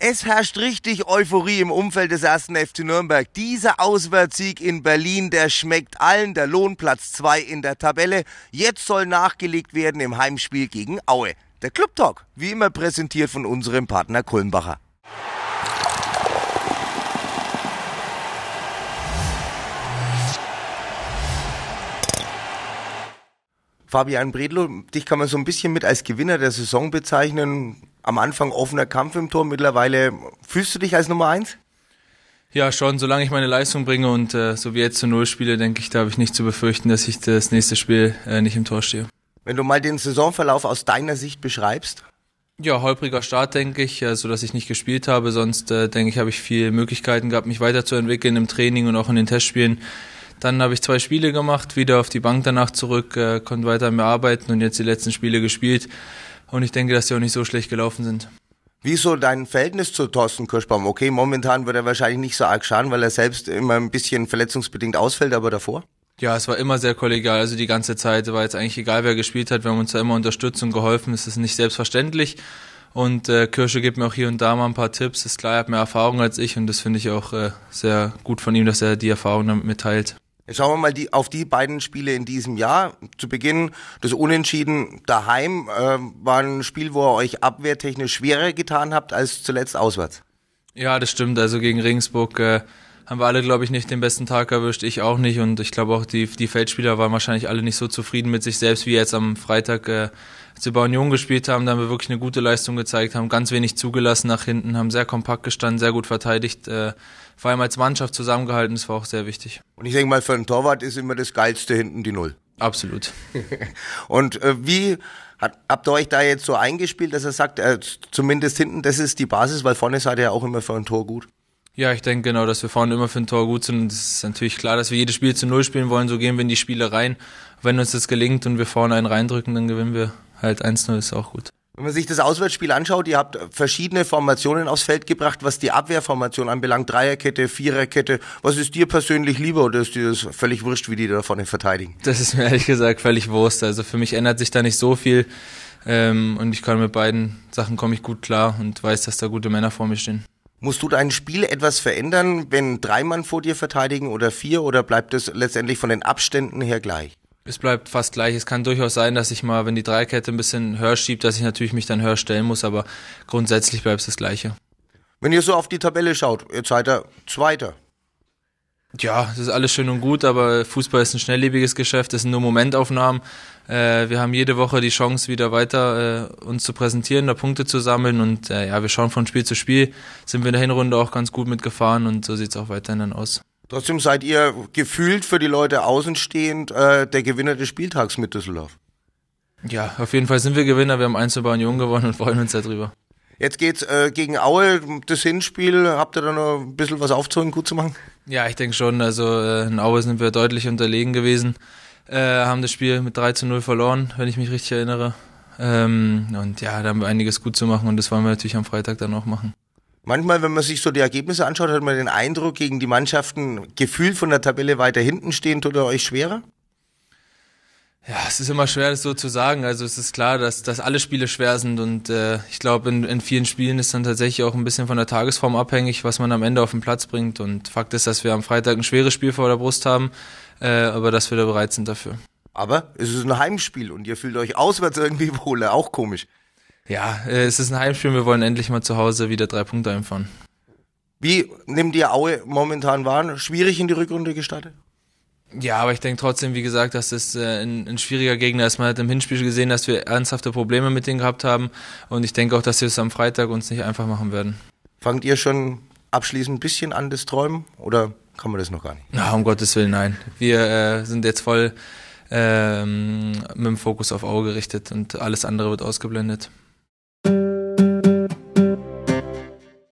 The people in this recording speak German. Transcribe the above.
Es herrscht richtig Euphorie im Umfeld des ersten FC Nürnberg. Dieser Auswärtssieg in Berlin, der schmeckt allen. Der Lohnplatz 2 in der Tabelle. Jetzt soll nachgelegt werden im Heimspiel gegen Aue. Der Club Talk, wie immer präsentiert von unserem Partner Kulmbacher. Fabian Bredlo, dich kann man so ein bisschen mit als Gewinner der Saison bezeichnen am Anfang offener Kampf im Tor. Mittlerweile fühlst du dich als Nummer eins? Ja, schon, solange ich meine Leistung bringe und äh, so wie jetzt zu Null spiele, denke ich, da habe ich nicht zu befürchten, dass ich das nächste Spiel äh, nicht im Tor stehe. Wenn du mal den Saisonverlauf aus deiner Sicht beschreibst? Ja, holpriger Start, denke ich, äh, so dass ich nicht gespielt habe. Sonst, äh, denke ich, habe ich viele Möglichkeiten gehabt, mich weiterzuentwickeln im Training und auch in den Testspielen. Dann habe ich zwei Spiele gemacht, wieder auf die Bank danach zurück, äh, konnte weiter mehr arbeiten und jetzt die letzten Spiele gespielt. Und ich denke, dass die auch nicht so schlecht gelaufen sind. Wieso dein Verhältnis zu Thorsten Kirschbaum? Okay, momentan wird er wahrscheinlich nicht so arg schaden, weil er selbst immer ein bisschen verletzungsbedingt ausfällt, aber davor? Ja, es war immer sehr kollegial, also die ganze Zeit war jetzt eigentlich egal, wer gespielt hat. Wir haben uns da immer unterstützt und geholfen. Es ist nicht selbstverständlich. Und äh, Kirsche gibt mir auch hier und da mal ein paar Tipps. Ist klar, er hat mehr Erfahrung als ich und das finde ich auch äh, sehr gut von ihm, dass er die Erfahrung damit mitteilt. Jetzt schauen wir mal die, auf die beiden Spiele in diesem Jahr. Zu Beginn das Unentschieden daheim äh, war ein Spiel, wo ihr euch abwehrtechnisch schwerer getan habt als zuletzt auswärts. Ja, das stimmt. Also gegen Regensburg äh, haben wir alle, glaube ich, nicht den besten Tag erwischt. Ich auch nicht. Und ich glaube auch, die, die Feldspieler waren wahrscheinlich alle nicht so zufrieden mit sich selbst, wie jetzt am Freitag, äh, zu wir Union gespielt haben. Da haben wir wirklich eine gute Leistung gezeigt, haben ganz wenig zugelassen nach hinten, haben sehr kompakt gestanden, sehr gut verteidigt. Äh, vor allem als Mannschaft zusammengehalten, das war auch sehr wichtig. Und ich denke mal, für einen Torwart ist immer das Geilste hinten die Null. Absolut. und äh, wie hat, habt ihr euch da jetzt so eingespielt, dass er sagt, äh, zumindest hinten, das ist die Basis, weil vorne seid ihr ja auch immer für ein Tor gut? Ja, ich denke genau, dass wir vorne immer für ein Tor gut sind. Und Es ist natürlich klar, dass wir jedes Spiel zu Null spielen wollen. So gehen wir in die Spiele rein. Wenn uns das gelingt und wir vorne einen reindrücken, dann gewinnen wir halt 1-0, ist auch gut. Wenn man sich das Auswärtsspiel anschaut, ihr habt verschiedene Formationen aufs Feld gebracht, was die Abwehrformation anbelangt. Dreierkette, Viererkette. Was ist dir persönlich lieber oder ist dir das völlig wurscht, wie die da vorne verteidigen? Das ist mir ehrlich gesagt völlig wurscht. Also für mich ändert sich da nicht so viel. Ähm, und ich kann mit beiden Sachen komme ich gut klar und weiß, dass da gute Männer vor mir stehen. Musst du dein Spiel etwas verändern, wenn drei Mann vor dir verteidigen oder vier oder bleibt es letztendlich von den Abständen her gleich? Es bleibt fast gleich. Es kann durchaus sein, dass ich mal, wenn die Dreikette ein bisschen höher schiebt, dass ich natürlich mich dann höher stellen muss, aber grundsätzlich bleibt es das Gleiche. Wenn ihr so auf die Tabelle schaut, ihr seid ihr Zweiter. Ja, es ist alles schön und gut, aber Fußball ist ein schnelllebiges Geschäft, es sind nur Momentaufnahmen. Äh, wir haben jede Woche die Chance, wieder weiter äh, uns zu präsentieren, da Punkte zu sammeln und äh, ja, wir schauen von Spiel zu Spiel. Sind wir in der Hinrunde auch ganz gut mitgefahren und so sieht es auch weiterhin dann aus. Trotzdem seid ihr gefühlt für die Leute außenstehend äh, der Gewinner des Spieltags mit Düsseldorf. Ja, auf jeden Fall sind wir Gewinner. Wir haben eins über gewonnen und freuen uns darüber. Jetzt geht's äh, gegen Aue, das Hinspiel. Habt ihr da noch ein bisschen was aufzuholen, gut zu machen? Ja, ich denke schon. Also äh, in Aue sind wir deutlich unterlegen gewesen. Äh, haben das Spiel mit 3 zu 0 verloren, wenn ich mich richtig erinnere. Ähm, und ja, da haben wir einiges gut zu machen und das wollen wir natürlich am Freitag dann auch machen. Manchmal, wenn man sich so die Ergebnisse anschaut, hat man den Eindruck, gegen die Mannschaften gefühlt von der Tabelle weiter hinten stehen, tut er euch schwerer? Ja, es ist immer schwer, das so zu sagen. Also es ist klar, dass, dass alle Spiele schwer sind und äh, ich glaube, in, in vielen Spielen ist dann tatsächlich auch ein bisschen von der Tagesform abhängig, was man am Ende auf den Platz bringt. Und Fakt ist, dass wir am Freitag ein schweres Spiel vor der Brust haben, äh, aber dass wir da bereit sind dafür. Aber es ist ein Heimspiel und ihr fühlt euch auswärts irgendwie wohler, auch komisch. Ja, äh, es ist ein Heimspiel, wir wollen endlich mal zu Hause wieder drei Punkte einfahren. Wie nimmt ihr Aue momentan wahr? Schwierig in die Rückrunde gestartet? Ja, aber ich denke trotzdem, wie gesagt, dass das äh, ein, ein, schwieriger Gegner ist. Man hat im Hinspiel gesehen, dass wir ernsthafte Probleme mit denen gehabt haben. Und ich denke auch, dass wir es am Freitag uns nicht einfach machen werden. Fangt ihr schon abschließend ein bisschen an das Träumen oder kann man das noch gar nicht? Na, um Gottes Willen, nein. Wir äh, sind jetzt voll ähm, mit dem Fokus auf Auge gerichtet und alles andere wird ausgeblendet.